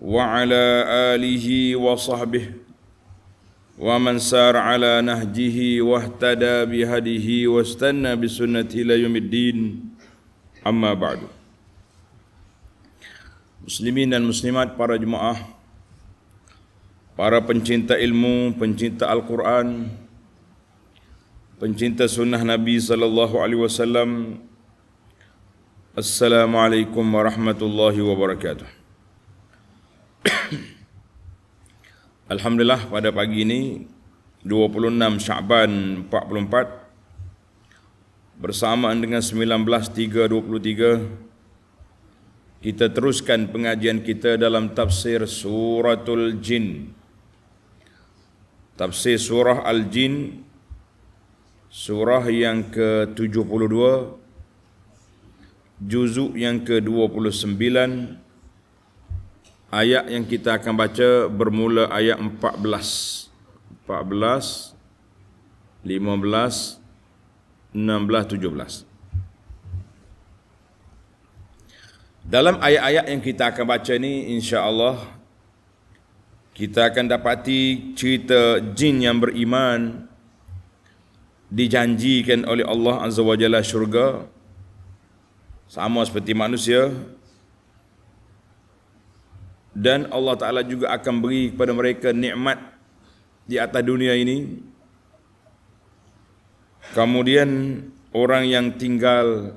Alihi wa وعلى آله وصحبه ومن سار على نهجه واهتدى بهديه واستنى بسنته إلى يوم الدين أما بعد Muslimin dan muslimat para jemaah Para pencinta ilmu, pencinta Al-Quran Pencinta sunnah Nabi sallallahu alaihi wasallam Assalamualaikum warahmatullahi wabarakatuh Alhamdulillah pada pagi ini 26 Syaban 44 bersamaan dengan 19.323 kita teruskan pengajian kita dalam tafsir suratul jin tafsir surah al jin surah yang ke-72 juzuk yang ke-29 Ayat yang kita akan baca bermula ayat 14. 14 15 16 17 dalam ayat-ayat yang kita akan baca ni insya-Allah kita akan dapati cerita jin yang beriman dijanjikan oleh Allah Azza wajalla syurga sama seperti manusia dan Allah Taala juga akan beri kepada mereka nikmat di atas dunia ini kemudian orang yang tinggal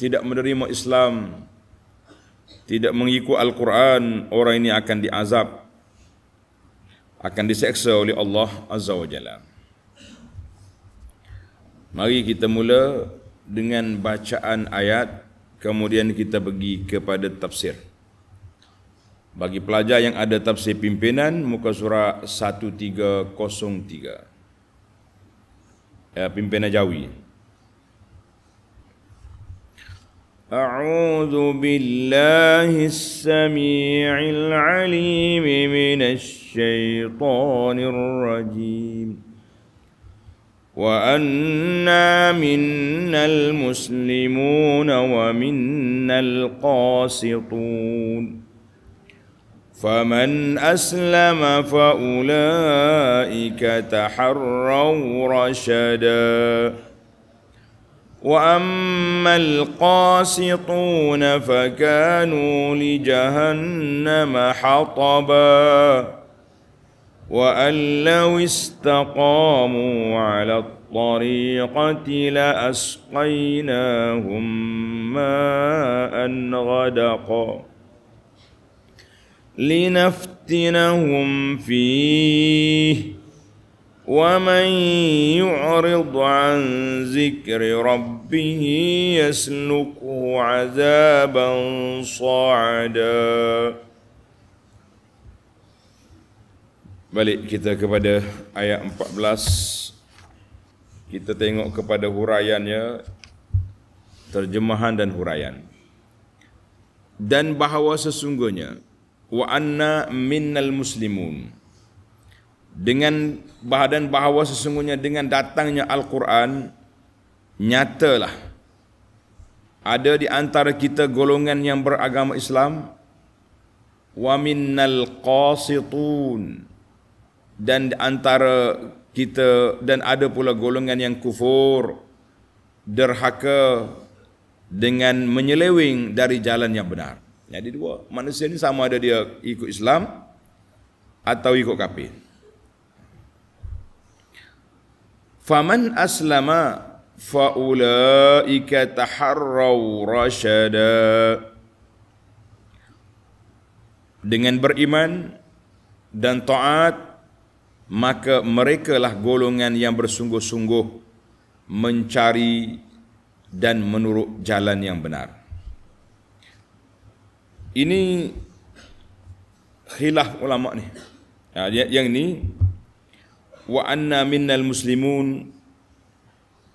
tidak menerima Islam tidak mengikut Al-Quran orang ini akan diazab akan diseksa oleh Allah Azza wa Jalla mari kita mula dengan bacaan ayat kemudian kita pergi kepada tafsir bagi pelajar yang ada tafsir pimpinan muka surat 1303 eh, pimpinan jawi أعوذ بالله السميع العليم من الشيطان الرجيم وأنا منا المسلمون ومنا القاسطون فمن أسلم فأولئك تحروا رشدا وأما القاسطون فكانوا لجهنم حطبا وأن لو استقاموا على الطريقة لأسقيناهم ماء غدقا لنفتنهم فيه ومن يعرض عن ذكر ربه يسلكه عذابا صعدا Balik kita kepada ayat 14 Kita tengok kepada huraiannya Terjemahan dan huraian Dan bahawa sesungguhnya wa anna minnal muslimun dengan bahadan bahawa sesungguhnya dengan datangnya Al-Quran nyatalah ada di antara kita golongan yang beragama Islam wa minnal qasitun dan di antara kita dan ada pula golongan yang kufur derhaka dengan menyeleweng dari jalan yang benar jadi dua, manusia ini sama ada dia ikut Islam atau ikut kafir. Faman aslama faulaika taharraw rasyada. Dengan beriman dan taat maka mereka lah golongan yang bersungguh-sungguh mencari dan menurut jalan yang benar ini khilaf ulama ni ya, ya yang ini wa anna minnal muslimun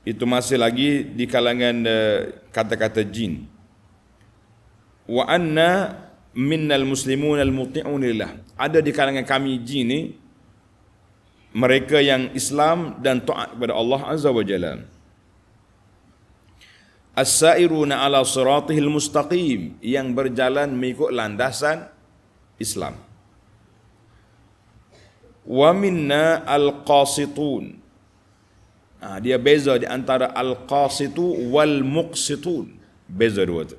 itu masih lagi di kalangan uh, kata-kata jin wa anna minnal muslimun al muti'un lillah ada di kalangan kami jin ni mereka yang Islam dan taat kepada Allah azza wa jalla As-sairuna ala siratihil mustaqim yang berjalan mengikut landasan Islam. Wa minna al-qasitun. Ah dia beza di antara al-qasitu wal muqsitun. Beza dua tu.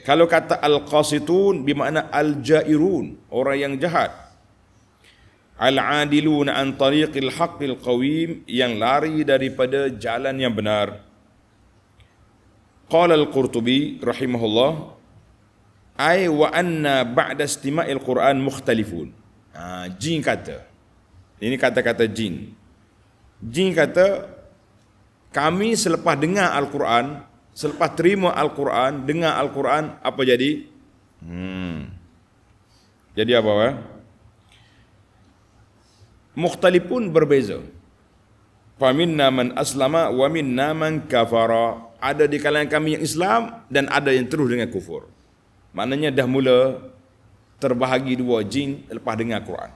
Kalau kata al-qasitun bermakna al-jairun, orang yang jahat. Al-adiluna an tariqil haqqil qawim yang lari daripada jalan yang benar. Qala al-Qurtubi rahimahullah ay, wa anna ba'da istima'il Qur'an mukhtalifun. Ha, jin kata. Ini kata-kata jin. Jin kata kami selepas dengar al-Quran, selepas terima al-Quran, dengar al-Quran apa jadi? Hmm. Jadi apa wah? Mukhtalifun berbeza. Faminna man aslama wa minna man kafara ada di kalangan kami yang Islam dan ada yang terus dengan kufur. Maknanya dah mula terbahagi dua jin lepas dengar Quran.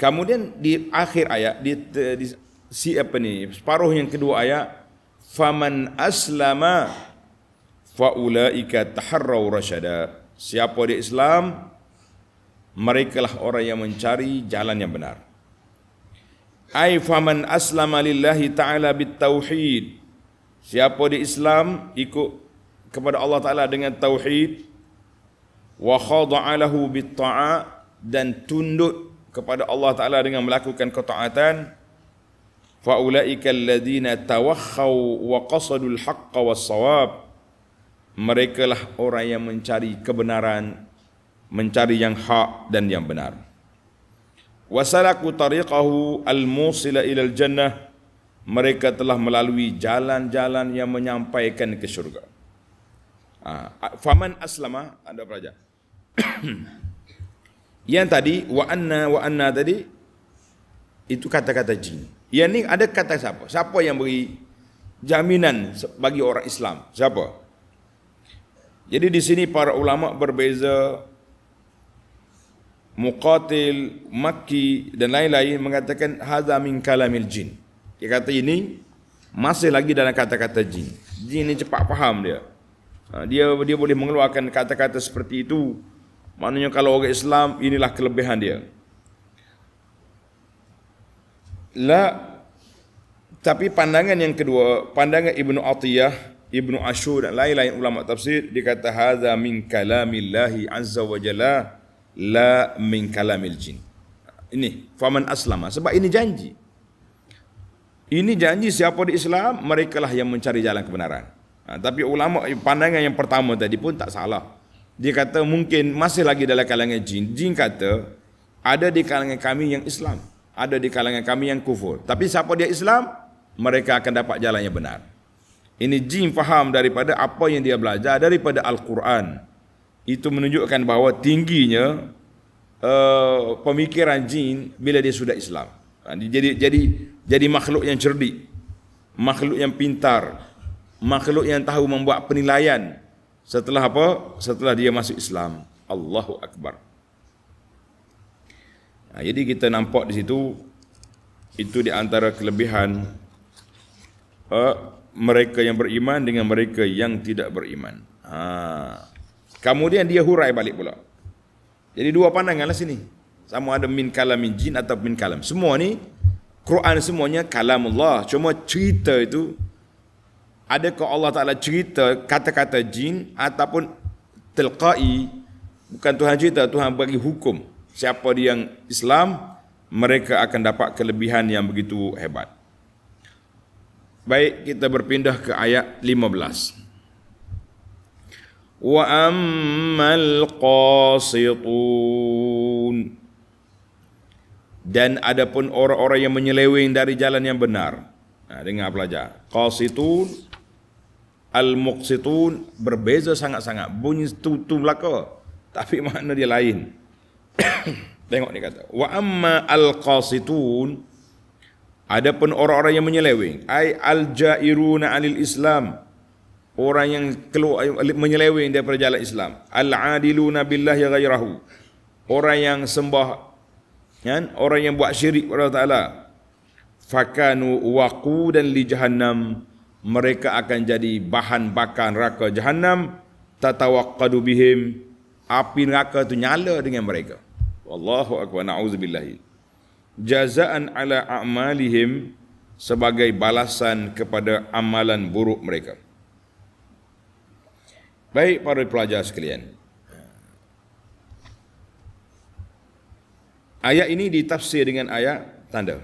Kemudian di akhir ayat di, di si apa ni separuh yang kedua ayat faman aslama faulaika taharraw rasyada siapa di Islam merekalah orang yang mencari jalan yang benar. Ai faman aslama lillahi ta'ala bitauhid. Siapa di Islam ikut kepada Allah Ta'ala dengan tauhid wa khada'alahu bitta'a dan tunduk kepada Allah Ta'ala dengan melakukan ketaatan fa'ulaika alladhina tawakhaw wa qasadul haqqa was sawab mereka lah orang yang mencari kebenaran mencari yang hak dan yang benar wasalaku tariqahu al-musila ilal jannah mereka telah melalui jalan-jalan yang menyampaikan ke syurga ah, faman aslama anda pelajar yang tadi wa anna wa anna tadi itu kata-kata jin yang ni ada kata siapa siapa yang beri jaminan bagi orang Islam siapa jadi di sini para ulama berbeza Muqatil, Makki dan lain-lain mengatakan Hadha min kalamil jin Dia kata ini masih lagi dalam kata-kata jin Jin ni cepat faham dia ha, Dia dia boleh mengeluarkan kata-kata seperti itu Maknanya kalau orang Islam inilah kelebihan dia La Tapi pandangan yang kedua Pandangan ibnu Atiyah ibnu Ashur dan lain-lain ulama tafsir Dia kata Hadha min kalamillahi azza wa jalla la min kalamil jin. Ini faman aslama sebab ini janji. Ini janji siapa di Islam, mereka lah yang mencari jalan kebenaran. Ha, tapi ulama pandangan yang pertama tadi pun tak salah. Dia kata mungkin masih lagi dalam kalangan jin. Jin kata ada di kalangan kami yang Islam, ada di kalangan kami yang kufur. Tapi siapa dia Islam, mereka akan dapat jalan yang benar. Ini jin faham daripada apa yang dia belajar daripada Al-Quran itu menunjukkan bahawa tingginya uh, pemikiran jin bila dia sudah Islam. Ha, jadi jadi jadi makhluk yang cerdik, makhluk yang pintar, makhluk yang tahu membuat penilaian setelah apa? Setelah dia masuk Islam. Allahu akbar. Nah, ha, jadi kita nampak di situ itu di antara kelebihan uh, mereka yang beriman dengan mereka yang tidak beriman. Ha. Kemudian dia hurai balik pula. Jadi dua pandanganlah sini. Sama ada min kalam min jin atau min kalam. Semua ni Quran semuanya kalam Allah. Cuma cerita itu ada ke Allah Taala cerita kata-kata jin ataupun tilqai bukan Tuhan cerita Tuhan bagi hukum. Siapa dia yang Islam mereka akan dapat kelebihan yang begitu hebat. Baik kita berpindah ke ayat 15. واما القاسطون dan ada pun orang-orang yang menyeleweng dari jalan yang benar. Nah, dengar pelajar. Qasitun, al-muqsitun, berbeza sangat-sangat. Bunyi tutu belaka. Tapi makna dia lain. Tengok ni kata. Wa amma al-qasitun, ada pun orang-orang yang menyeleweng. Ay al-jairuna alil-islam orang yang keluar menyeleweng daripada jalan Islam al-adiluna billahi ghairahu orang yang sembah kan orang yang buat syirik kepada Allah Taala fakanu waqudan li jahannam mereka akan jadi bahan bakar neraka jahannam tatawaqqadu bihim api neraka itu nyala dengan mereka wallahu akbar na'udzubillahi jazaan ala a'malihim sebagai balasan kepada amalan buruk mereka Baik para pelajar sekalian. Ayat ini ditafsir dengan ayat tanda.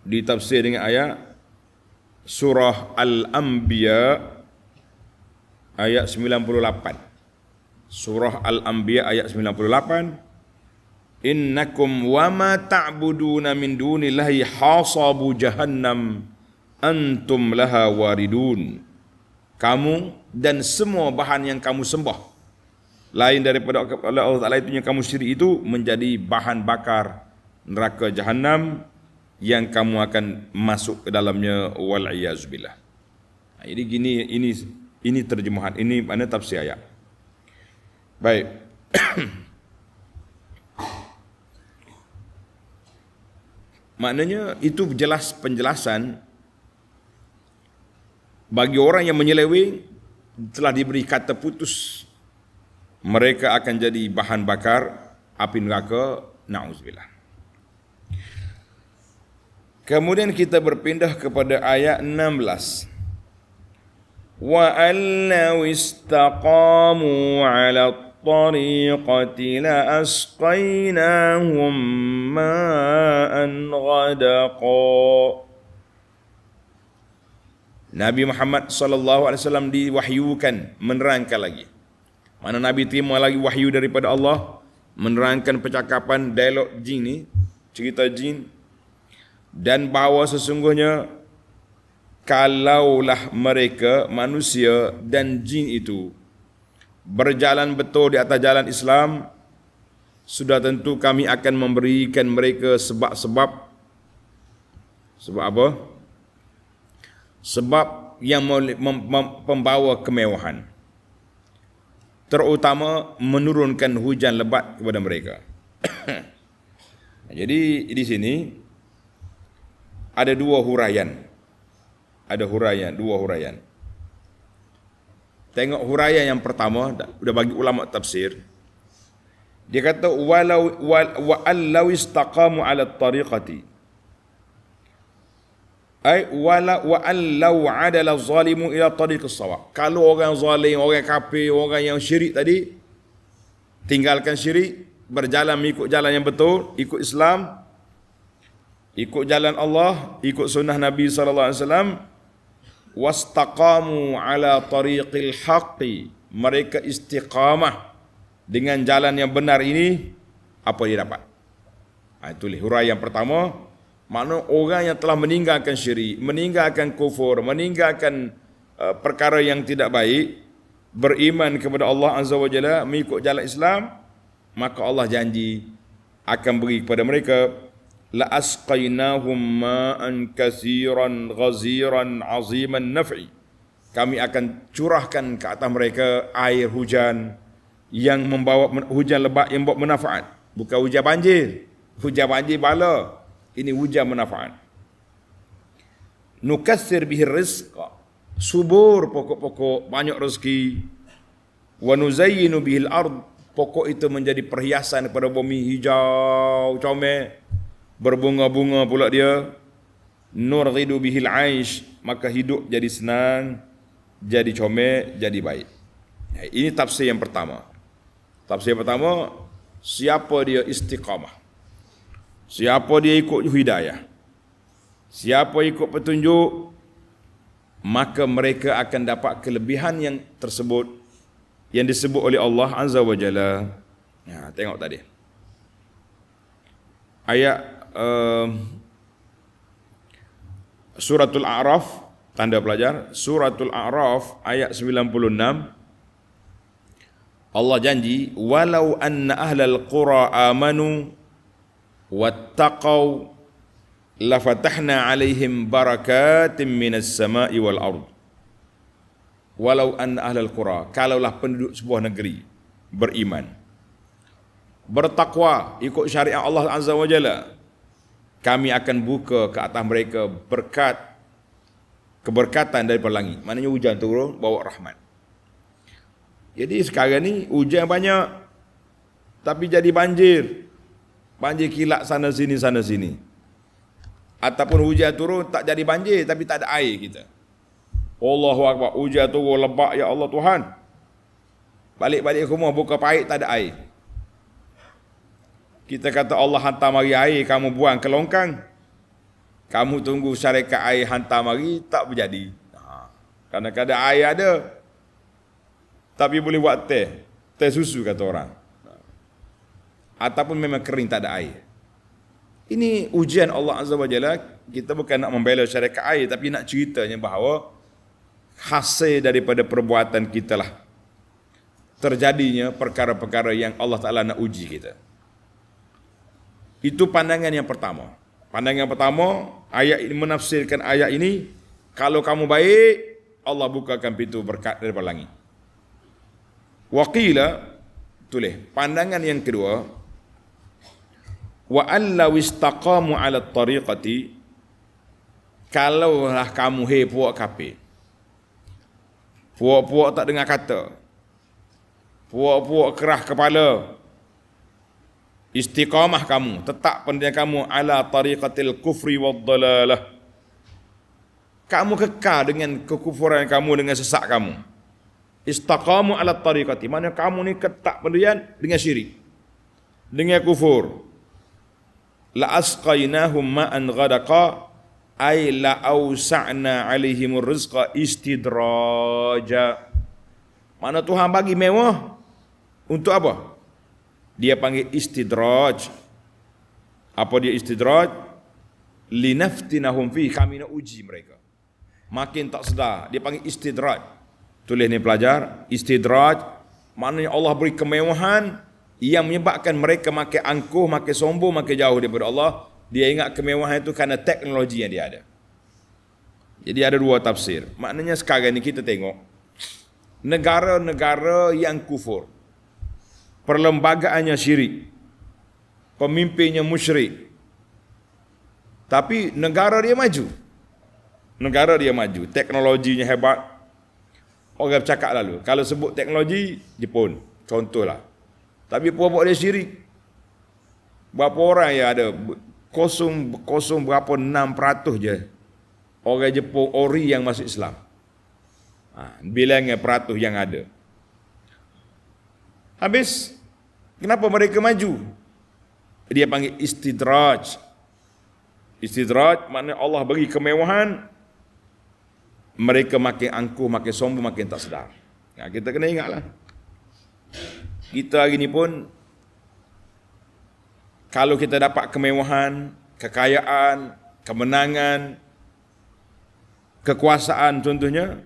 Ditafsir dengan ayat surah Al-Anbiya ayat 98. Surah Al-Anbiya ayat 98. Innakum wa ma ta'buduna min dunillahi hasabu jahannam antum laha waridun kamu dan semua bahan yang kamu sembah lain daripada Allah Taala itu yang kamu syirik itu menjadi bahan bakar neraka jahanam yang kamu akan masuk ke dalamnya wal iazbillah ha, jadi gini ini ini terjemahan ini mana tafsir ayat baik maknanya itu jelas penjelasan bagi orang yang menyeleweng telah diberi kata putus mereka akan jadi bahan bakar api neraka na'uzubillah. Kemudian kita berpindah kepada ayat 16 wa allaw istaqamu ala at-tariqati la asqainahum ma'an ghadaqa Nabi Muhammad sallallahu alaihi wasallam diwahyukan menerangkan lagi. Mana Nabi terima lagi wahyu daripada Allah menerangkan percakapan dialog jin ini cerita jin dan bahawa sesungguhnya kalaulah mereka manusia dan jin itu berjalan betul di atas jalan Islam sudah tentu kami akan memberikan mereka sebab-sebab sebab apa? sebab yang membawa kemewahan terutama menurunkan hujan lebat kepada mereka jadi di sini ada dua huraian ada huraian dua huraian tengok huraian yang pertama sudah bagi ulama tafsir dia kata walau wa'allau istaqamu ala tariqati Ai wala wa allau adala zalimu ila tariq sawab. Kalau orang zalim, orang kafir, orang yang syirik tadi tinggalkan syirik, berjalan mengikut jalan yang betul, ikut Islam, ikut jalan Allah, ikut sunnah Nabi sallallahu alaihi wasallam wastaqamu ala tariqil haqqi. Mereka istiqamah dengan jalan yang benar ini apa dia dapat? Ha, itulah huraian pertama mana orang yang telah meninggalkan syirik, meninggalkan kufur, meninggalkan uh, perkara yang tidak baik, beriman kepada Allah Azza wa Jalla, mengikut jalan Islam, maka Allah janji akan beri kepada mereka la asqainahum ma'an katsiran ghaziran aziman naf'i. Kami akan curahkan ke atas mereka air hujan yang membawa hujan lebat yang membawa manfaat. Bukan hujan banjir. Hujan banjir bala. Ini wujud manfaat. Nukassir bihi rizq. Subur pokok-pokok, banyak rezeki. Wa nuzayyinu bihi al-ard. Pokok itu menjadi perhiasan kepada bumi hijau, comel. Berbunga-bunga pula dia. Nur ridu bihi al-aish. Maka hidup jadi senang, jadi comel, jadi baik. Ini tafsir yang pertama. Tafsir pertama, siapa dia istiqamah. Siapa dia ikut hidayah? Siapa ikut petunjuk? Maka mereka akan dapat kelebihan yang tersebut yang disebut oleh Allah Azza wa Jalla. Ya, tengok tadi. Ayat uh, Suratul A'raf tanda pelajar Suratul A'raf ayat 96 Allah janji walau anna ahlal qura amanu wattaqaw la fatahna alaihim barakatim minas sama'i wal ard walau an ahlul qura kalaulah penduduk sebuah negeri beriman bertakwa ikut syariat Allah azza wa jalla kami akan buka ke atas mereka berkat keberkatan dari pelangi maknanya hujan turun bawa rahmat jadi sekarang ni hujan banyak tapi jadi banjir banjir kilat sana sini sana sini ataupun hujan turun tak jadi banjir tapi tak ada air kita Allahu akbar hujan turun lebak ya Allah Tuhan balik-balik rumah buka paik tak ada air kita kata Allah hantar mari air kamu buang ke longkang kamu tunggu syarikat air hantar mari tak berjadi ha. kadang-kadang air ada tapi boleh buat teh teh susu kata orang ataupun memang kering tak ada air. Ini ujian Allah Azza wa Jalla. Kita bukan nak membela syarikat air tapi nak ceritanya bahawa hasil daripada perbuatan kita lah terjadinya perkara-perkara yang Allah Taala nak uji kita. Itu pandangan yang pertama. Pandangan yang pertama, ayat ini menafsirkan ayat ini kalau kamu baik, Allah bukakan pintu berkat daripada langit. Waqila tulis pandangan yang kedua wa alla wistaqamu ala tariqati kalaulah kamu hei puak kape puak-puak tak dengar kata puak-puak kerah kepala istiqamah kamu tetap pendirian kamu ala tariqatil kufri wa dalalah kamu kekal dengan kekufuran kamu dengan sesak kamu Istiqamu ala tariqati mana kamu ni ketak pendirian dengan syirik dengan kufur la asqainahum ma'an ghadaqa ay la awsa'na 'alaihim rizqa istidraja mana Tuhan bagi mewah untuk apa dia panggil istidraj apa dia istidraj linaftinahum fi kami nak uji mereka makin tak sedar dia panggil istidraj tulis ni pelajar istidraj maknanya Allah beri kemewahan yang menyebabkan mereka makin angkuh, makin sombong, makin jauh daripada Allah. Dia ingat kemewahan itu kerana teknologi yang dia ada. Jadi ada dua tafsir. Maknanya sekarang ini kita tengok negara-negara yang kufur. Perlembagaannya syirik. Pemimpinnya musyrik. Tapi negara dia maju. Negara dia maju. Teknologinya hebat. Orang cakap lalu. Kalau sebut teknologi, Jepun. Contohlah. Tapi perbuat dia syirik. Berapa orang yang ada kosong kosong berapa 6% je orang Jepun ori yang masuk Islam. Ha, bilangan peratus yang ada. Habis kenapa mereka maju? Dia panggil istidraj. Istidraj maknanya Allah bagi kemewahan mereka makin angkuh, makin sombong, makin tak sedar. Ya, kita kena ingatlah kita hari ni pun kalau kita dapat kemewahan, kekayaan, kemenangan, kekuasaan contohnya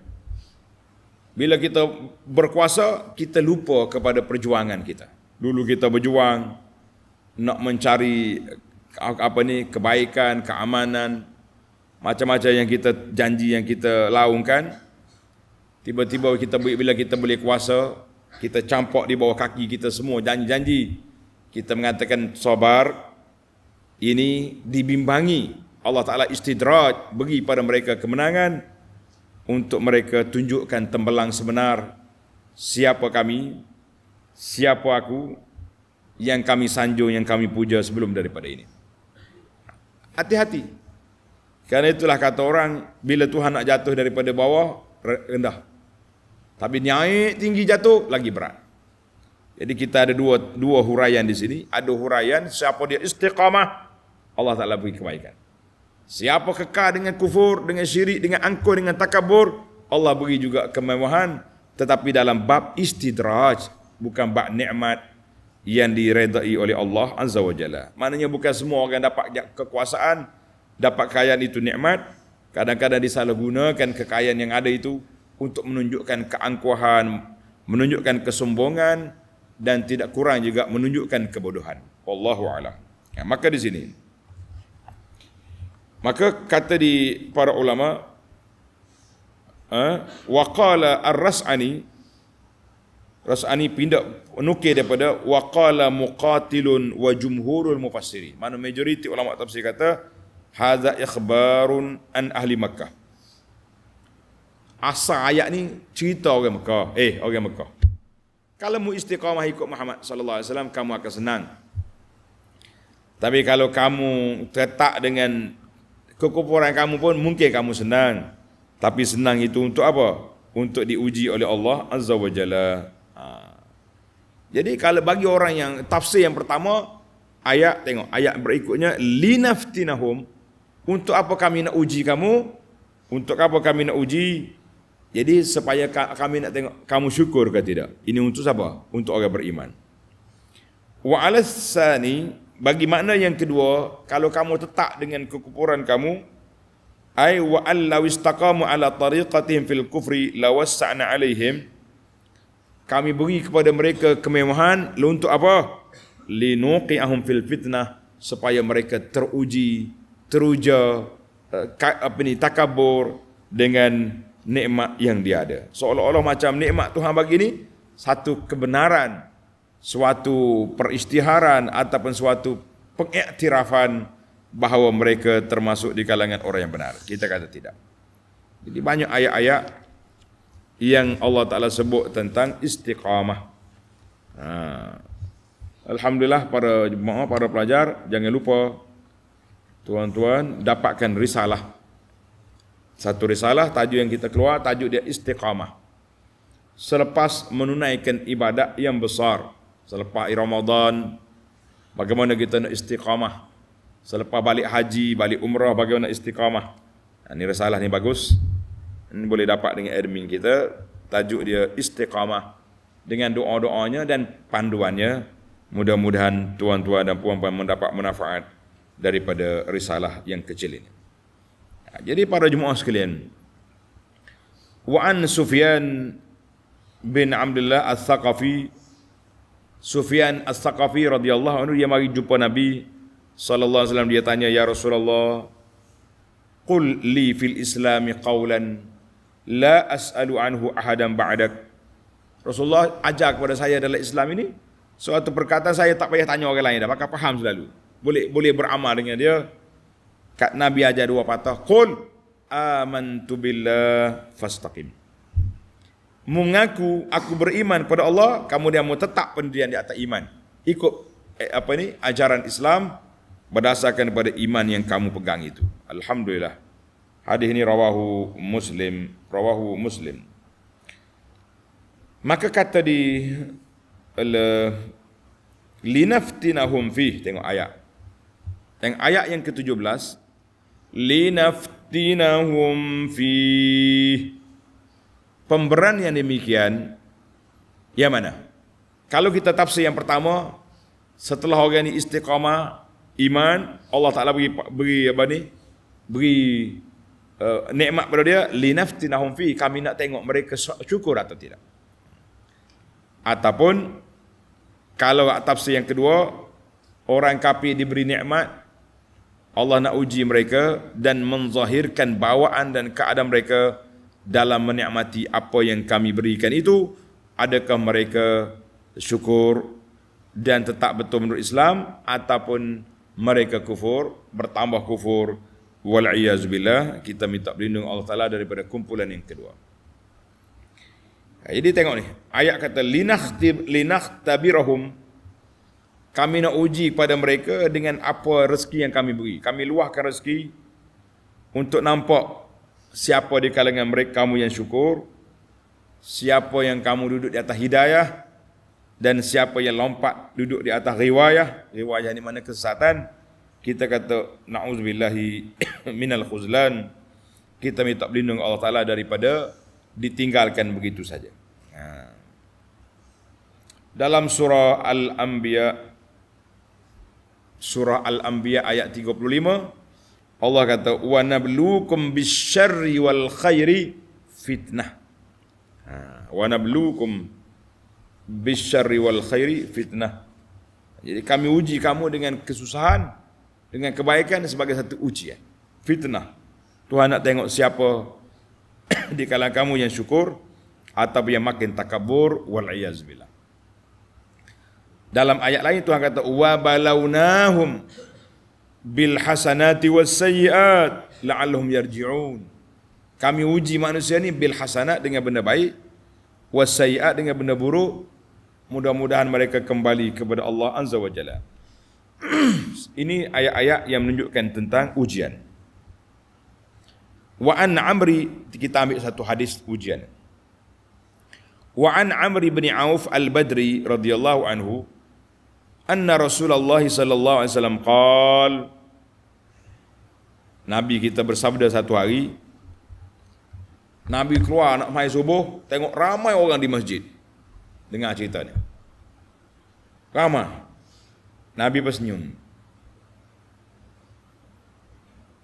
bila kita berkuasa kita lupa kepada perjuangan kita. Dulu kita berjuang nak mencari apa ni kebaikan, keamanan, macam-macam yang kita janji yang kita laungkan. Tiba-tiba kita bila kita boleh kuasa, kita campak di bawah kaki kita semua janji-janji kita mengatakan sabar ini dibimbangi Allah Ta'ala istidraj bagi pada mereka kemenangan untuk mereka tunjukkan tembelang sebenar siapa kami, siapa aku yang kami sanjung, yang kami puja sebelum daripada ini. Hati-hati. Karena itulah kata orang, bila Tuhan nak jatuh daripada bawah, rendah. Tapi naik tinggi jatuh lagi berat. Jadi kita ada dua dua huraian di sini. Ada huraian siapa dia istiqamah Allah Taala beri kebaikan. Siapa kekal dengan kufur, dengan syirik, dengan angkuh, dengan takabur, Allah beri juga kemewahan tetapi dalam bab istidraj bukan bab nikmat yang diredai oleh Allah Azza wa Jalla. Maknanya bukan semua orang dapat kekuasaan, dapat kekayaan itu nikmat. Kadang-kadang disalahgunakan kekayaan yang ada itu untuk menunjukkan keangkuhan, menunjukkan kesombongan dan tidak kurang juga menunjukkan kebodohan. Wallahu alam. Ya, maka di sini maka kata di para ulama ha? wa qala ar-rasani rasani pindah nukil daripada wa muqatilun wa jumhurul mufassirin. Mana majoriti ulama tafsir kata hadza ikhbarun an ahli Makkah asal ayat ni cerita orang Mekah. Eh, orang Mekah. Kalau mu istiqamah ikut Muhammad sallallahu alaihi wasallam kamu akan senang. Tapi kalau kamu tertak dengan kekufuran kamu pun mungkin kamu senang. Tapi senang itu untuk apa? Untuk diuji oleh Allah Azza wa Jalla. Ha. Jadi kalau bagi orang yang tafsir yang pertama ayat tengok ayat berikutnya linaftinahum untuk apa kami nak uji kamu? Untuk apa kami nak uji? Jadi supaya kami nak tengok kamu syukur ke tidak. Ini untuk siapa? Untuk orang beriman. Wa alasani bagi makna yang kedua, kalau kamu tetap dengan kekufuran kamu, ay wa alla allawistaqamu ala tariqatihim fil kufri la wasa'na alaihim kami beri kepada mereka kemewahan untuk apa? Linuqi'ahum fil fitnah supaya mereka teruji, teruja, eh, apa ni, takabur dengan nikmat yang dia ada. Seolah-olah macam nikmat Tuhan bagi ni satu kebenaran, suatu peristiharan ataupun suatu pengiktirafan bahawa mereka termasuk di kalangan orang yang benar. Kita kata tidak. Jadi banyak ayat-ayat yang Allah Ta'ala sebut tentang istiqamah. Ha. Alhamdulillah para jemaah, para pelajar, jangan lupa tuan-tuan dapatkan risalah satu risalah, tajuk yang kita keluar, tajuk dia istiqamah. Selepas menunaikan ibadat yang besar, selepas Ramadan, bagaimana kita nak istiqamah? Selepas balik haji, balik umrah, bagaimana istiqamah? Ini ha, risalah ni bagus. Ini boleh dapat dengan admin kita. Tajuk dia istiqamah. Dengan doa-doanya dan panduannya, mudah-mudahan tuan-tuan dan puan-puan mendapat manfaat daripada risalah yang kecil ini. Jadi para jemaah sekalian, wa an Sufyan bin Abdullah Ats-Tsaqafi Sufyan Ats-Tsaqafi radhiyallahu anhu dia mari jumpa Nabi sallallahu alaihi wasallam dia tanya ya Rasulullah qul li fil islami qawlan la as'alu anhu ahadan ba'dak Rasulullah ajak kepada saya dalam Islam ini suatu perkataan saya tak payah tanya orang lain dah maka faham selalu boleh boleh beramal dengan dia Kat Nabi ajar dua patah. Qul amantu billah fastaqim. Mengaku aku beriman pada Allah, kamu dia mau tetap pendirian di atas iman. Ikut eh, apa ni? Ajaran Islam berdasarkan pada iman yang kamu pegang itu. Alhamdulillah. Hadis ini rawahu Muslim, rawahu Muslim. Maka kata di linaftinahum fi tengok ayat. Yang ayat yang ke-17 linaftinahum fi pemberan yang demikian yang mana kalau kita tafsir yang pertama setelah orang ini istiqamah iman Allah Taala bagi beri apa ni beri uh, nikmat pada dia linaftinahum fi kami nak tengok mereka syukur atau tidak ataupun kalau tafsir yang kedua orang kafir diberi nikmat Allah nak uji mereka dan menzahirkan bawaan dan keadaan mereka dalam menikmati apa yang kami berikan itu adakah mereka syukur dan tetap betul menurut Islam ataupun mereka kufur bertambah kufur wal iazbillah kita minta perlindungan Allah Taala daripada kumpulan yang kedua jadi tengok ni ayat kata linakhtib linakhtabirahum kami nak uji kepada mereka dengan apa rezeki yang kami beri. Kami luahkan rezeki untuk nampak siapa di kalangan mereka kamu yang syukur, siapa yang kamu duduk di atas hidayah dan siapa yang lompat duduk di atas riwayah. Riwayah ni mana kesesatan. Kita kata na'udzubillahi minal khuzlan. Kita minta pelindung Allah Ta'ala daripada ditinggalkan begitu saja. Ha. Dalam surah Al-Anbiya' surah al-anbiya ayat 35 Allah kata wa nabluukum bisyarri wal khairi fitnah ha wa nabluukum bisyarri wal khairi fitnah jadi kami uji kamu dengan kesusahan dengan kebaikan sebagai satu ujian fitnah Tuhan nak tengok siapa di kalangan kamu yang syukur atau yang makin takabur wal iyaz dalam ayat lain Tuhan kata wa balawnahum bil hasanati was sayiat la'allahum yarji'un. Kami uji manusia ni bil hasanat dengan benda baik was sayiat dengan benda buruk mudah-mudahan mereka kembali kepada Allah azza wajalla. Ini ayat-ayat yang menunjukkan tentang ujian. Wa an Amri kita ambil satu hadis ujian. Wa an Amri bin Auf al-Badri radhiyallahu anhu anna Rasulullah sallallahu alaihi wasallam qal Nabi kita bersabda satu hari Nabi keluar nak mai subuh tengok ramai orang di masjid dengar cerita ni ramai Nabi tersenyum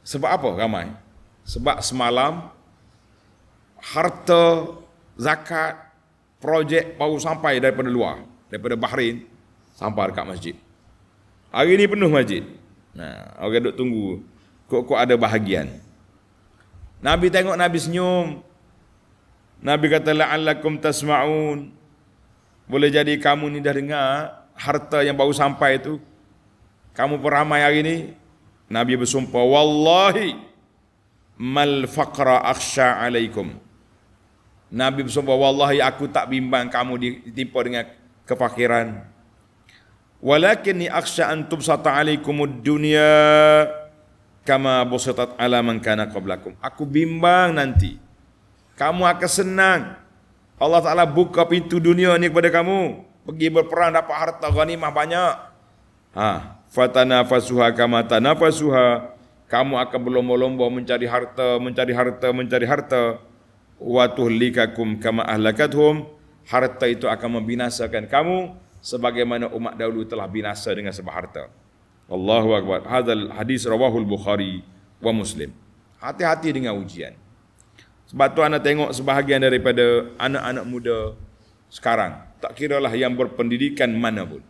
sebab apa ramai sebab semalam harta zakat projek baru sampai daripada luar daripada Bahrain sampar kat masjid. Hari ni penuh masjid. Nah, orang duk tunggu. Kok-kok ada bahagian. Nabi tengok Nabi senyum. Nabi kata la'allakum tasma'un. Boleh jadi kamu ni dah dengar harta yang baru sampai itu. Kamu pun ramai hari ini. Nabi bersumpah, wallahi mal faqra akhsha alaikum. Nabi bersumpah, wallahi aku tak bimbang kamu ditimpa dengan kefakiran. Walakinni akhsha an tubsata alaikumud dunya kama busatat ala man kana qablakum. Aku bimbang nanti kamu akan senang Allah Taala buka pintu dunia ni kepada kamu pergi berperang dapat harta ghanimah banyak. Ha, fatanafasuha kama tanafasuha kamu akan berlomba-lomba mencari harta, mencari harta, mencari harta. Watuhlikakum kama ahlakathum. Harta itu akan membinasakan kamu sebagaimana umat dahulu telah binasa dengan sebab harta. Allahu akbar. Hadal hadis rawahul Bukhari wa Muslim. Hati-hati dengan ujian. Sebab tu anda tengok sebahagian daripada anak-anak muda sekarang. Tak kira lah yang berpendidikan mana pun.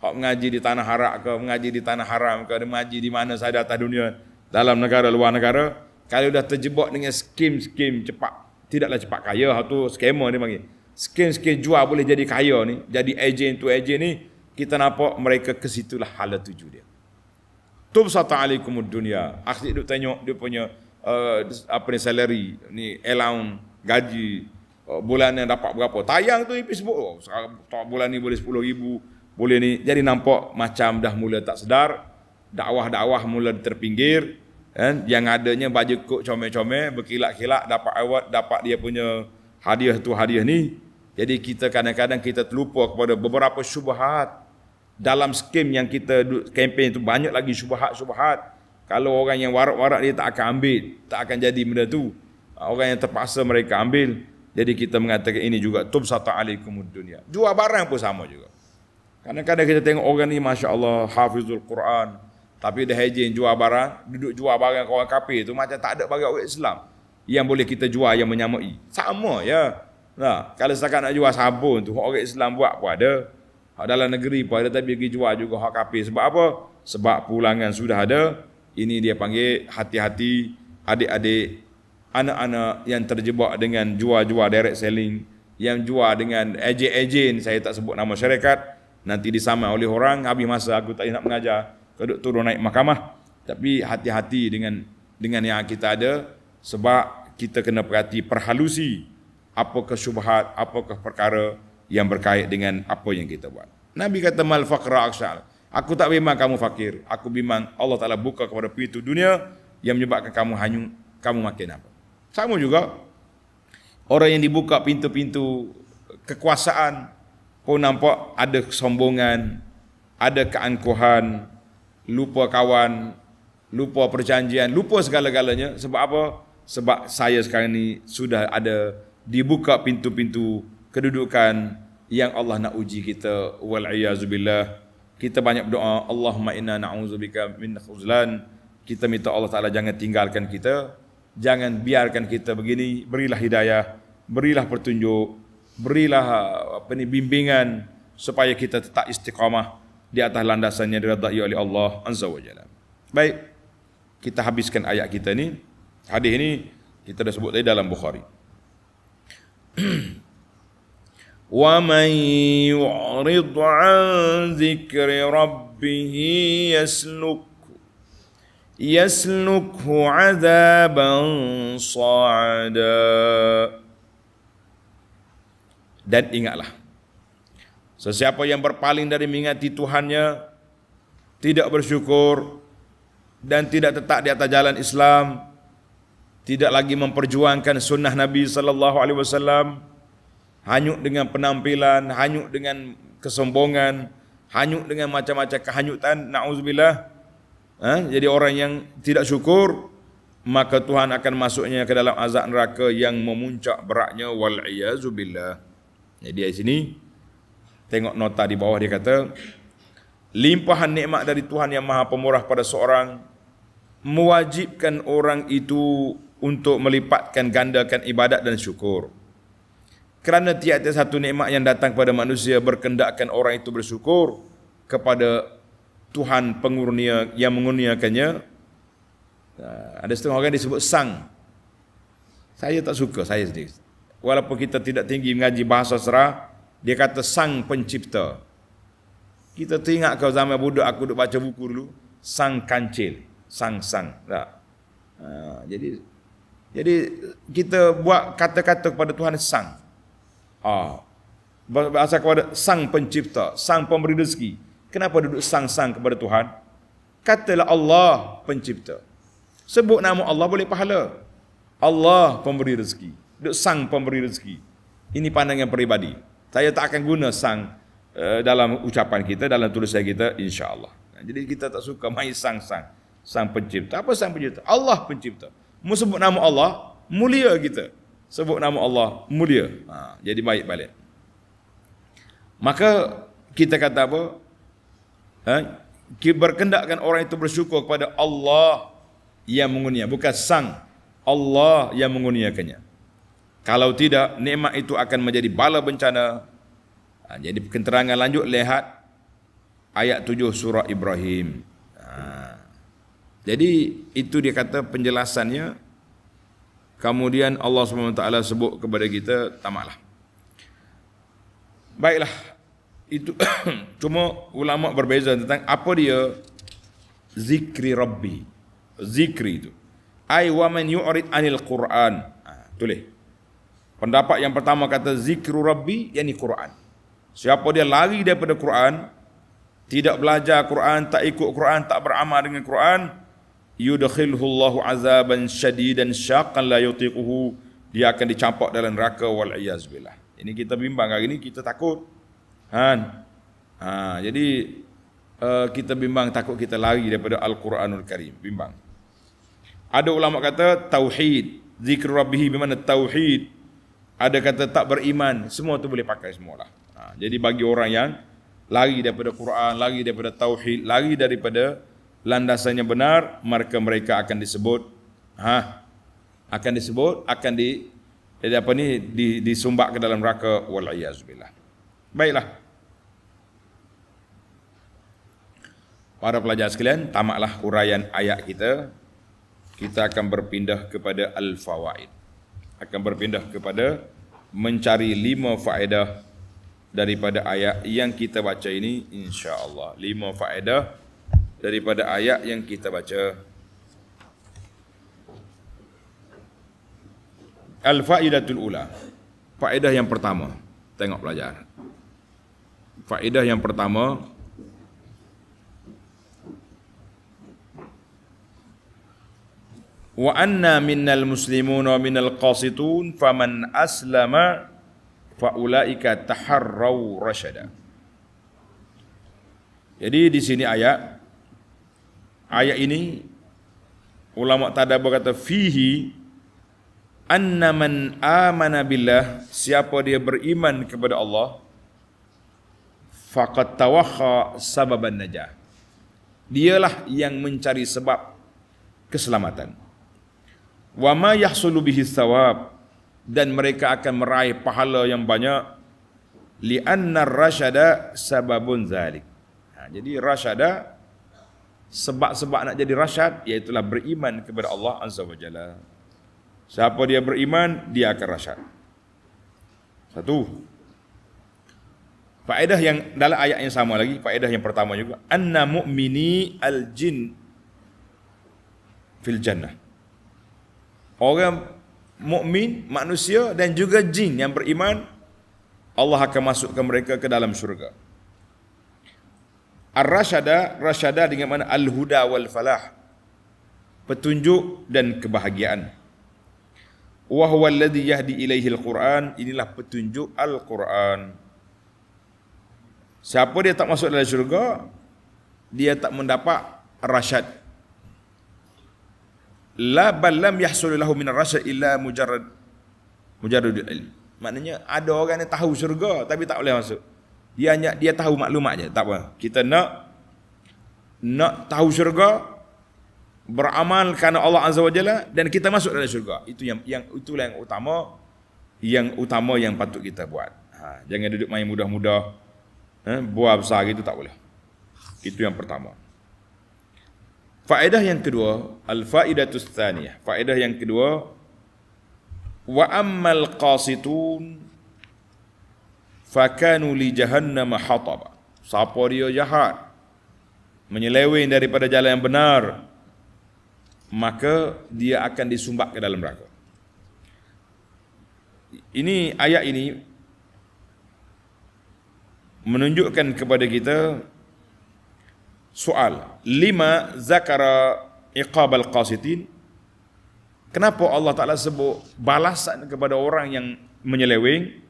Hak mengaji di tanah harap ke, mengaji di tanah haram ke, mengaji di mana sahaja atas dunia, dalam negara, luar negara. Kalau dah terjebak dengan skim-skim cepat, tidaklah cepat kaya. Hak tu skema dia panggil. Sekian-sekian jual boleh jadi kaya ni, jadi ejen tu ejen ni, kita nampak mereka ke situlah hala tuju dia. Tubsatu alaikumud dunia. Akhir duk tengok dia punya uh, apa ni salary, ni allowance, gaji uh, bulan yang dapat berapa. Tayang tu ibu sebut oh, sekarang, bulan ni boleh sepuluh ribu, boleh ni. Jadi nampak macam dah mula tak sedar, dakwah-dakwah mula terpinggir. Kan? Yang adanya baju kok comel-comel, berkilat-kilat, dapat award, dapat dia punya hadiah tu hadiah ni. Jadi kita kadang-kadang kita terlupa kepada beberapa syubhat dalam skim yang kita kempen itu banyak lagi syubhat-syubhat. Kalau orang yang warak-warak dia tak akan ambil, tak akan jadi benda tu. Orang yang terpaksa mereka ambil. Jadi kita mengatakan ini juga tub sata alaikum dunia. Jual barang pun sama juga. Kadang-kadang kita tengok orang ni Masya Allah hafizul Quran. Tapi dia hejin jual barang, duduk jual barang kawan kapi itu macam tak ada barang orang Islam yang boleh kita jual yang menyamai. Sama ya. Nah, kalau setakat nak jual sabun tu, orang Islam buat pun ada. Hak dalam negeri pun ada tapi pergi jual juga hak kafir. Sebab apa? Sebab pulangan sudah ada. Ini dia panggil hati-hati adik-adik anak-anak yang terjebak dengan jual-jual direct selling yang jual dengan ejen-ejen saya tak sebut nama syarikat nanti disamai oleh orang habis masa aku tak nak mengajar kedok turun naik mahkamah tapi hati-hati dengan dengan yang kita ada sebab kita kena perhati perhalusi apakah syubhat, apakah perkara yang berkait dengan apa yang kita buat. Nabi kata mal faqra aksal. Aku tak bimbang kamu fakir. Aku bimbang Allah Ta'ala buka kepada pintu dunia yang menyebabkan kamu hanyut, kamu makin apa. Sama juga, orang yang dibuka pintu-pintu kekuasaan pun nampak ada kesombongan, ada keangkuhan, lupa kawan, lupa perjanjian, lupa segala-galanya. Sebab apa? sebab saya sekarang ni sudah ada dibuka pintu-pintu kedudukan yang Allah nak uji kita wal iazubillah kita banyak berdoa Allahumma inna na'udzubika min khuzlan kita minta Allah Taala jangan tinggalkan kita jangan biarkan kita begini berilah hidayah berilah pertunjuk berilah apa ni bimbingan supaya kita tetap istiqamah di atas landasannya diridai oleh Allah azza baik kita habiskan ayat kita ni Hadis ini kita dah sebut tadi dalam Bukhari. Wa man yu'rid 'an dhikri rabbih yasluk yaslukhu 'adaban sa'ada. Dan ingatlah. Sesiapa yang berpaling dari mengingati Tuhannya tidak bersyukur dan tidak tetap di atas jalan Islam, tidak lagi memperjuangkan sunnah Nabi sallallahu alaihi wasallam hanyut dengan penampilan hanyut dengan kesombongan hanyut dengan macam-macam kehanyutan naudzubillah ha? jadi orang yang tidak syukur maka Tuhan akan masuknya ke dalam azab neraka yang memuncak beratnya wal iyazu Jadi di sini tengok nota di bawah dia kata limpahan nikmat dari Tuhan yang Maha Pemurah pada seorang mewajibkan orang itu untuk melipatkan gandakan ibadat dan syukur. Kerana tiap-tiap satu nikmat yang datang kepada manusia berkendakkan orang itu bersyukur kepada Tuhan pengurnia yang menguniakannya. Ha, ada setengah orang disebut sang. Saya tak suka, saya sendiri. Walaupun kita tidak tinggi mengaji bahasa serah, dia kata sang pencipta. Kita teringat kau zaman budak aku duk baca buku dulu, sang kancil, sang-sang. Ha, jadi jadi kita buat kata-kata kepada Tuhan Sang. Ah. Berasal kepada Sang Pencipta, Sang Pemberi Rezeki. Kenapa duduk sang-sang kepada Tuhan? Katalah Allah Pencipta. Sebut nama Allah boleh pahala. Allah Pemberi Rezeki. Duduk Sang Pemberi Rezeki. Ini pandangan peribadi. Saya tak akan guna sang eh, dalam ucapan kita, dalam tulisan kita, insyaAllah. Jadi kita tak suka main sang-sang. Sang pencipta. Apa sang pencipta? Allah pencipta mu sebut nama Allah mulia kita sebut nama Allah mulia ha, jadi baik balik maka kita kata apa ha, berkendakkan orang itu bersyukur kepada Allah yang mengunia bukan sang Allah yang menguniakannya kalau tidak nikmat itu akan menjadi bala bencana ha, jadi keterangan lanjut lihat ayat 7 surah Ibrahim ha, jadi itu dia kata penjelasannya. Kemudian Allah SWT sebut kepada kita tamaklah. Baiklah. Itu cuma ulama berbeza tentang apa dia zikri rabbi. Zikri itu. Ai wa man yu'rid anil Quran. Ha, tulis. Pendapat yang pertama kata zikru rabbi yakni Quran. Siapa dia lari daripada Quran, tidak belajar Quran, tak ikut Quran, tak beramal dengan Quran, yudkhilhu Allahu azaban syadidan syaqqan la yutiquhu dia akan dicampak dalam neraka wal iyaz billah. Ini kita bimbang hari ini kita takut. Han. Ha, jadi uh, kita bimbang takut kita lari daripada Al-Quranul Karim, bimbang. Ada ulama kata tauhid, zikr rabbih bermakna tauhid. Ada kata tak beriman, semua tu boleh pakai semualah. Ha, jadi bagi orang yang lari daripada Quran, lari daripada tauhid, lari daripada landasannya benar maka mereka akan disebut ha akan disebut akan di jadi apa ni di, disumbat ke dalam raka. wal iazbillah baiklah para pelajar sekalian tamatlah huraian ayat kita kita akan berpindah kepada al-fawaid akan berpindah kepada mencari lima faedah daripada ayat yang kita baca ini insya-Allah lima faedah daripada ayat yang kita baca. Al-fa'idatul ula. Faedah yang pertama. Tengok pelajar. Faedah yang pertama. Wa anna minnal muslimun wa minnal qasitun faman aslama fa faulaika taharraw rasyada. Jadi di sini ayat ayat ini ulama tada berkata fihi anna man amana billah siapa dia beriman kepada Allah faqad tawakha sababan najah dialah yang mencari sebab keselamatan wa ma yahsulu bihi thawab dan mereka akan meraih pahala yang banyak li anna rasyada sababun zalik ha, jadi rasyada sebab-sebab nak jadi rasyad iaitulah beriman kepada Allah Azza Wajalla. Siapa dia beriman, dia akan rasyad. Satu. Faedah yang dalam ayat yang sama lagi, faedah yang pertama juga, anna mu'mini al-jin fil jannah. Orang mukmin manusia dan juga jin yang beriman Allah akan masukkan mereka ke dalam syurga. Ar-rasyada, rasyada dengan mana al-huda wal falah. Petunjuk dan kebahagiaan. Wa huwa alladhi yahdi ilaihi al-Quran, inilah petunjuk al-Quran. Siapa dia tak masuk dalam syurga, dia tak mendapat rasyad. La balam yahsul lahu min ar-rasyad illa mujarrad mujarrad Maknanya ada orang yang tahu syurga tapi tak boleh masuk dia hanya dia tahu maklumat je tak apa kita nak nak tahu syurga beramal kerana Allah azza wajalla dan kita masuk dalam syurga itu yang yang itulah yang utama yang utama yang patut kita buat ha, jangan duduk main mudah-mudah eh, buah besar gitu tak boleh itu yang pertama faedah yang kedua al faedatus thaniyah faedah yang kedua wa ammal qasitun fakanu li jahannama hataba siapa dia jahat menyeleweng daripada jalan yang benar maka dia akan disumbat ke dalam neraka ini ayat ini menunjukkan kepada kita soal lima zakara iqab al-qasitin kenapa Allah Ta'ala sebut balasan kepada orang yang menyeleweng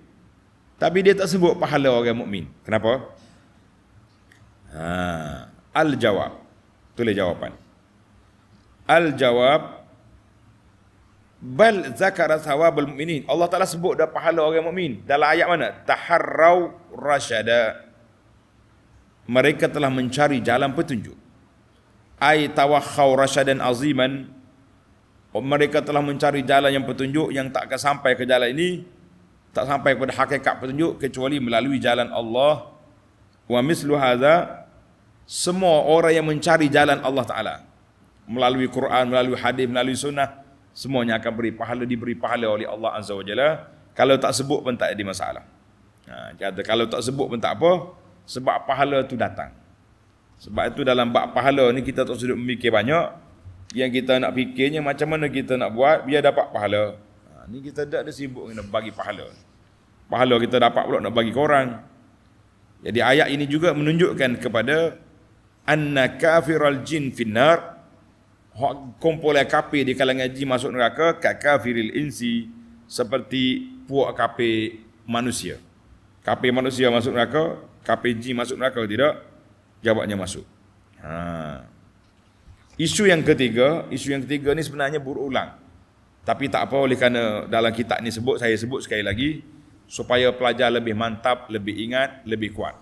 tapi dia tak sebut pahala orang mukmin. Kenapa? Ha, al-jawab. Tulis jawapan. Al-jawab bal zakara thawabul mukminin. Allah Taala sebut dah pahala orang mukmin. Dalam ayat mana? Taharraw rasyada. Mereka telah mencari jalan petunjuk. Ai tawakhaw rasyadan aziman. Mereka telah mencari jalan yang petunjuk yang tak akan sampai ke jalan ini tak sampai kepada hakikat petunjuk kecuali melalui jalan Allah wa mislu hadza semua orang yang mencari jalan Allah taala melalui Quran melalui hadis melalui sunnah semuanya akan beri pahala diberi pahala oleh Allah azza wajalla kalau tak sebut pun tak ada masalah ha kalau tak sebut pun tak apa sebab pahala tu datang sebab itu dalam bab pahala ni kita tak sedut memikir banyak yang kita nak fikirnya macam mana kita nak buat biar dapat pahala Ha, ni kita tak ada sibuk nak bagi pahala. Pahala kita dapat pula nak bagi ke orang. Jadi ayat ini juga menunjukkan kepada anna kafiral jin finnar kumpul kapi di kalangan jin masuk neraka ka kafiril insi seperti puak kapi manusia. Kapi manusia masuk neraka, kapi jin masuk neraka tidak? Jawabnya masuk. Ha. Isu yang ketiga, isu yang ketiga ni sebenarnya berulang. Tapi tak apa oleh kerana dalam kitab ni sebut, saya sebut sekali lagi supaya pelajar lebih mantap, lebih ingat, lebih kuat.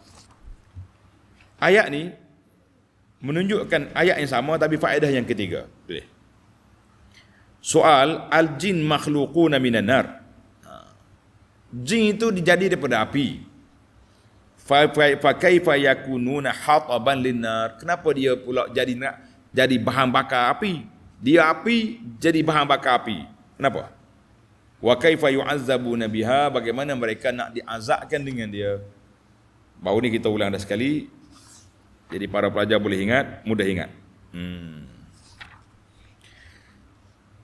Ayat ni menunjukkan ayat yang sama tapi faedah yang ketiga. Soal al-jin makhluquna minan nar. Ha. Jin itu dijadi daripada api. Fa fa kaifa yakununa hataban linnar? Kenapa dia pula jadi nak jadi bahan bakar api? dia api jadi bahan bakar api. Kenapa? Wa kaifa yu'azzabu nabiha? Bagaimana mereka nak diazabkan dengan dia? Baru ni kita ulang dah sekali. Jadi para pelajar boleh ingat, mudah ingat. Hmm.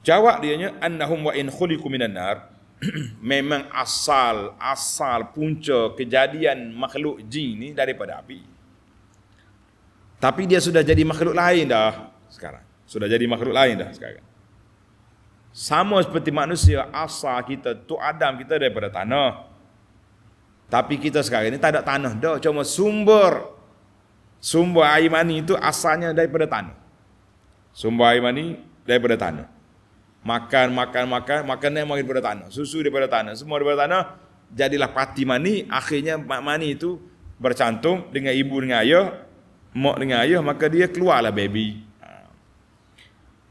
Jawab dia nya annahum wa in khuliqu minan nar memang asal asal punca kejadian makhluk jin ni daripada api. Tapi dia sudah jadi makhluk lain dah sekarang. Sudah jadi makhluk lain dah sekarang. Sama seperti manusia, asal kita, tu Adam kita daripada tanah. Tapi kita sekarang ni tak ada tanah dah. Cuma sumber, sumber air mani itu asalnya daripada tanah. Sumber air mani daripada tanah. Makan, makan, makan, makanan yang daripada tanah. Susu daripada tanah, semua daripada tanah. Jadilah pati mani, akhirnya mak mani itu bercantum dengan ibu dengan ayah, mak dengan ayah, maka dia keluarlah baby.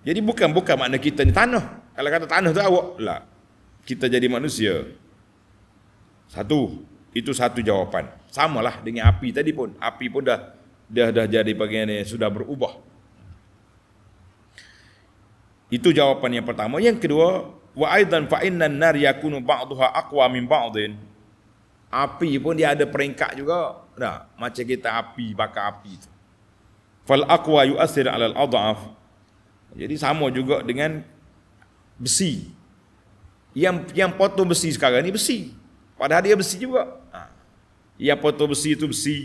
Jadi bukan bukan makna kita ni tanah. Kalau kata tanah tu awak, lah. Kita jadi manusia. Satu, itu satu jawapan. Sama lah dengan api tadi pun. Api pun dah dah dah jadi bagian ni sudah berubah. Itu jawapan yang pertama. Yang kedua, wa aidan fa innan nar yakunu ba'daha aqwa min ba'din. Api pun dia ada peringkat juga. Nah macam kita api bakar api tu. Fal aqwa yu'athir 'ala al-adhaf jadi sama juga dengan besi. Yang yang potong besi sekarang ni besi. Padahal dia besi juga. Ha. Yang potong besi itu besi.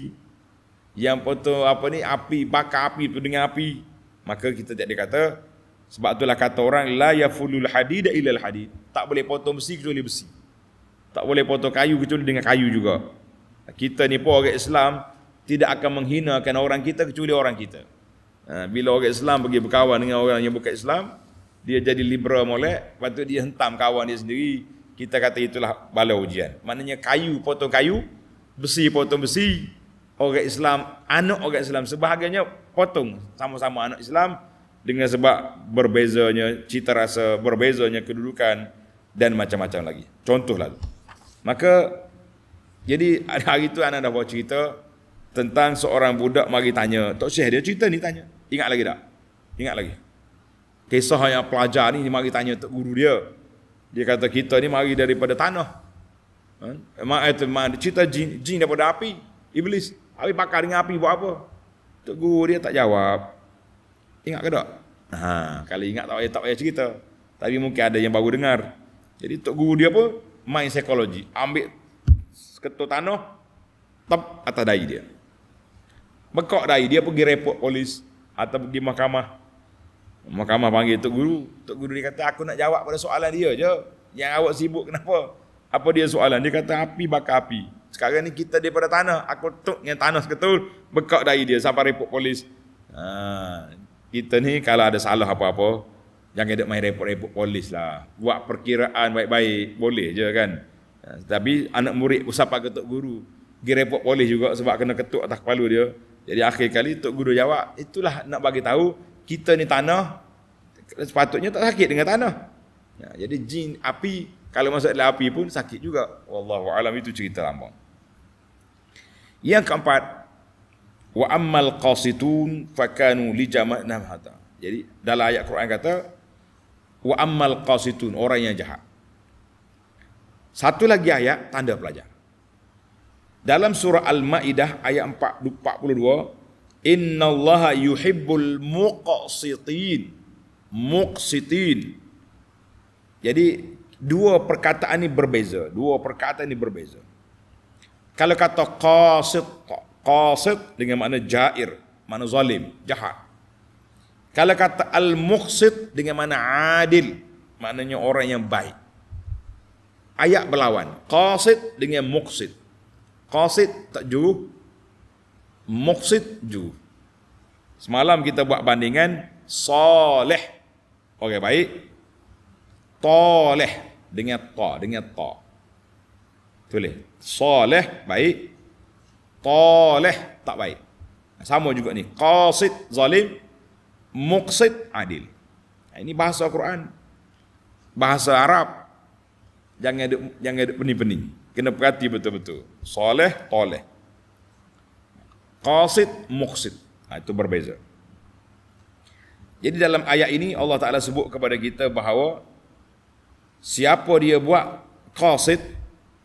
Yang potong apa ni api bakar api itu dengan api. Maka kita tak kata sebab itulah kata orang la yafulul hadid ila al hadid. Tak boleh potong besi kecuali besi. Tak boleh potong kayu kecuali dengan kayu juga. Kita ni pun orang Islam tidak akan menghinakan orang kita kecuali orang kita. Ha, bila orang Islam pergi berkawan dengan orang yang bukan Islam, dia jadi liberal molek, lepas tu dia hentam kawan dia sendiri. Kita kata itulah bala ujian. Maknanya kayu potong kayu, besi potong besi, orang Islam, anak orang Islam sebahagiannya potong sama-sama anak Islam dengan sebab berbezanya cita rasa, berbezanya kedudukan dan macam-macam lagi. Contoh lalu. Maka jadi hari itu anak dah bawa cerita tentang seorang budak mari tanya. Tok Syekh dia cerita ni tanya. Ingat lagi tak? Ingat lagi. Kisah yang pelajar ni, dia mari tanya untuk guru dia. Dia kata, kita ni mari daripada tanah. Kan? Mak eh, itu cerita jin, jin daripada api. Iblis, api bakar dengan api buat apa? Tok guru dia tak jawab. Ingat ke tak? Ha, kalau ingat tak payah, tak payah cerita. Tapi mungkin ada yang baru dengar. Jadi tok guru dia apa? Main psikologi. Ambil ketua tanah, tap atas dahi dia. Bekok dai dia pergi repot polis atau di mahkamah. Mahkamah panggil Tok Guru. Tok Guru dia kata, aku nak jawab pada soalan dia je. Yang awak sibuk kenapa? Apa dia soalan? Dia kata, api bakar api. Sekarang ni kita daripada tanah. Aku tuk dengan tanah seketul. Bekak dari dia sampai repot polis. Ha, kita ni kalau ada salah apa-apa, jangan duduk main repot-repot polis lah. Buat perkiraan baik-baik. Boleh je kan? Ha, tapi anak murid usapak ke Tok Guru. Gerepot polis juga sebab kena ketuk atas kepala dia. Jadi akhir kali Tok Guru jawab, itulah nak bagi tahu kita ni tanah sepatutnya tak sakit dengan tanah. Ya, jadi jin api kalau masuk dalam api pun sakit juga. Wallahu alam itu cerita lama. Yang keempat wa ammal qasitun fakanu li jama'na hata. Jadi dalam ayat Quran kata wa ammal qasitun orang yang jahat. Satu lagi ayat tanda pelajar. Dalam surah Al-Maidah ayat 42, Allah yuhibbul muqsitin. Muqsitin. Jadi dua perkataan ini berbeza, dua perkataan ini berbeza. Kalau kata qasit, qasit dengan makna jair, makna zalim, jahat. Kalau kata al-muqsit dengan makna adil, maknanya orang yang baik. Ayat berlawan, qasit dengan muqsit qasid taju muqsid ju semalam kita buat bandingan soleh orang okay, baik toleh dengan ta dengan ta boleh soleh baik toleh tak baik sama juga ni qasid zalim muqsid adil ha, ini bahasa Quran bahasa Arab jangan duk, jangan duk pening-pening kena perhati betul-betul soleh toleh qasid muksid nah, ha, itu berbeza jadi dalam ayat ini Allah Ta'ala sebut kepada kita bahawa siapa dia buat qasid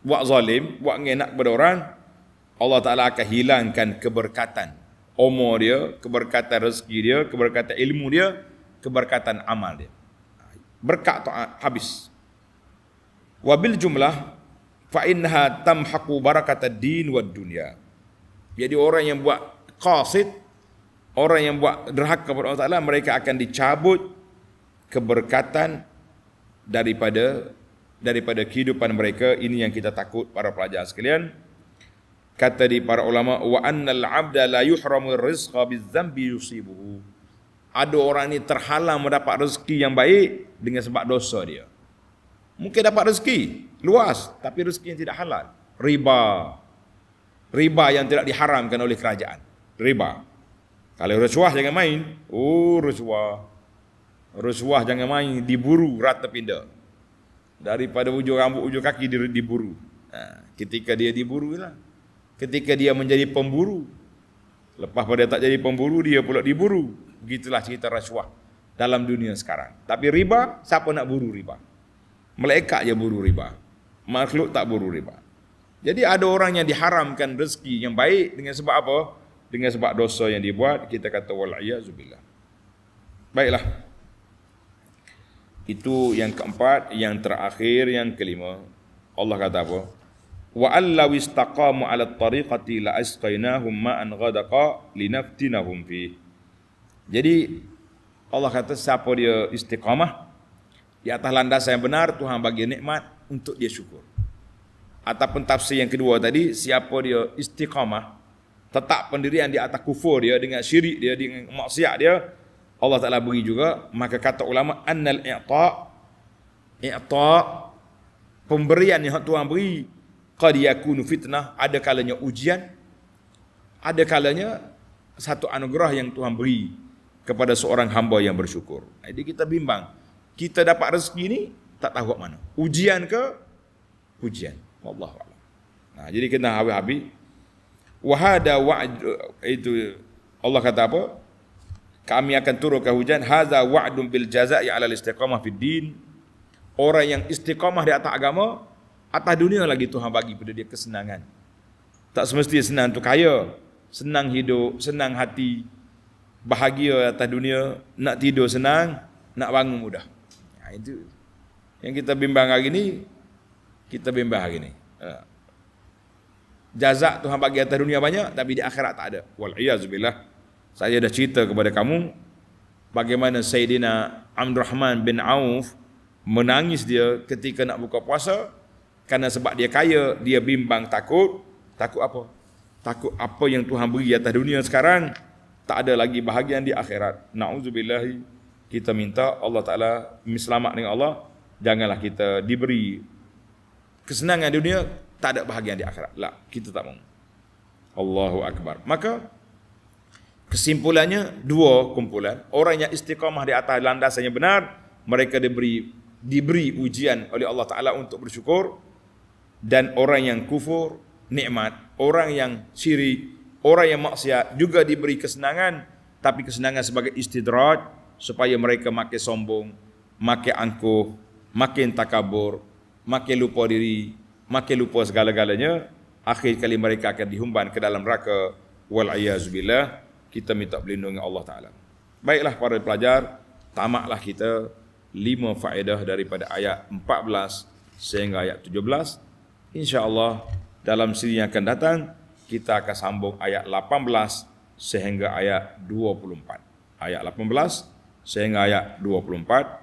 buat zalim buat ngenak kepada orang Allah Ta'ala akan hilangkan keberkatan umur dia, keberkatan rezeki dia, keberkatan ilmu dia, keberkatan amal dia. Ha, berkat tu habis. Wabil jumlah fa innaha tamhaqu barakata din wad dunya jadi orang yang buat qasid orang yang buat derhak kepada Allah Taala mereka akan dicabut keberkatan daripada daripada kehidupan mereka ini yang kita takut para pelajar sekalian kata di para ulama wa annal abda la yuhramu rizqa bizambi yusibuhu ada orang ini terhalang mendapat rezeki yang baik dengan sebab dosa dia mungkin dapat rezeki luas tapi rezeki yang tidak halal riba riba yang tidak diharamkan oleh kerajaan riba kalau rasuah jangan main oh rasuah rasuah jangan main diburu rata pindah daripada ujung rambut ujung kaki diburu ha, ketika dia diburu lah ketika dia menjadi pemburu lepas pada tak jadi pemburu dia pula diburu begitulah cerita rasuah dalam dunia sekarang tapi riba siapa nak buru riba Melekat je buru riba makhluk tak buru, riba. Jadi ada orang yang diharamkan rezeki yang baik dengan sebab apa? Dengan sebab dosa yang dibuat, kita kata wal'ayyazubillah. Baiklah. Itu yang keempat, yang terakhir, yang kelima. Allah kata apa? Wa alla wistaqamu ala tariqati la asqainahum ma'an ghadaqa linaftinahum fi. Jadi Allah kata siapa dia istiqamah di atas landasan yang benar Tuhan bagi nikmat untuk dia syukur. Ataupun tafsir yang kedua tadi, siapa dia istiqamah, tetap pendirian di atas kufur dia dengan syirik dia dengan maksiat dia Allah Taala beri juga maka kata ulama annal i'ta i'ta pemberian yang Tuhan beri qad yakunu fitnah ada kalanya ujian ada kalanya satu anugerah yang Tuhan beri kepada seorang hamba yang bersyukur jadi kita bimbang kita dapat rezeki ni tak tahu kat mana. Ujian ke pujian. Wallahu a'lam. Nah, jadi kena habis-habis. Wa hada itu Allah kata apa? Kami akan turun ke hujan. Haza wa'dun bil jazaa' ya ala istiqamah fid din. Orang yang istiqamah di atas agama, atas dunia lagi Tuhan bagi pada dia kesenangan. Tak semestinya senang tu kaya, senang hidup, senang hati, bahagia atas dunia, nak tidur senang, nak bangun mudah. Ya, itu. Yang kita bimbang hari ini, kita bimbang hari ini. Ha. Jazak Tuhan bagi atas dunia banyak, tapi di akhirat tak ada. Wal'iyazubillah. Saya dah cerita kepada kamu, bagaimana Sayyidina Amr Rahman bin Auf menangis dia ketika nak buka puasa kerana sebab dia kaya dia bimbang takut takut apa takut apa yang Tuhan beri atas dunia sekarang tak ada lagi bahagian di akhirat naudzubillah kita minta Allah taala selamat dengan Allah janganlah kita diberi kesenangan di dunia tak ada bahagian di akhirat. Lah, kita tak mau. Allahu akbar. Maka kesimpulannya dua kumpulan, orang yang istiqamah di atas landasannya benar, mereka diberi diberi ujian oleh Allah Taala untuk bersyukur dan orang yang kufur nikmat, orang yang syirik, orang yang maksiat juga diberi kesenangan tapi kesenangan sebagai istidraj supaya mereka makin sombong, makin angkuh, makin takabur, makin lupa diri, makin lupa segala-galanya, akhir kali mereka akan dihumban ke dalam raka Wal ayazubillah, kita minta pelindungan Allah Taala. Baiklah para pelajar, tamaklah kita lima faedah daripada ayat 14 sehingga ayat 17. Insya-Allah dalam siri yang akan datang kita akan sambung ayat 18 sehingga ayat 24. Ayat 18 sehingga ayat 24.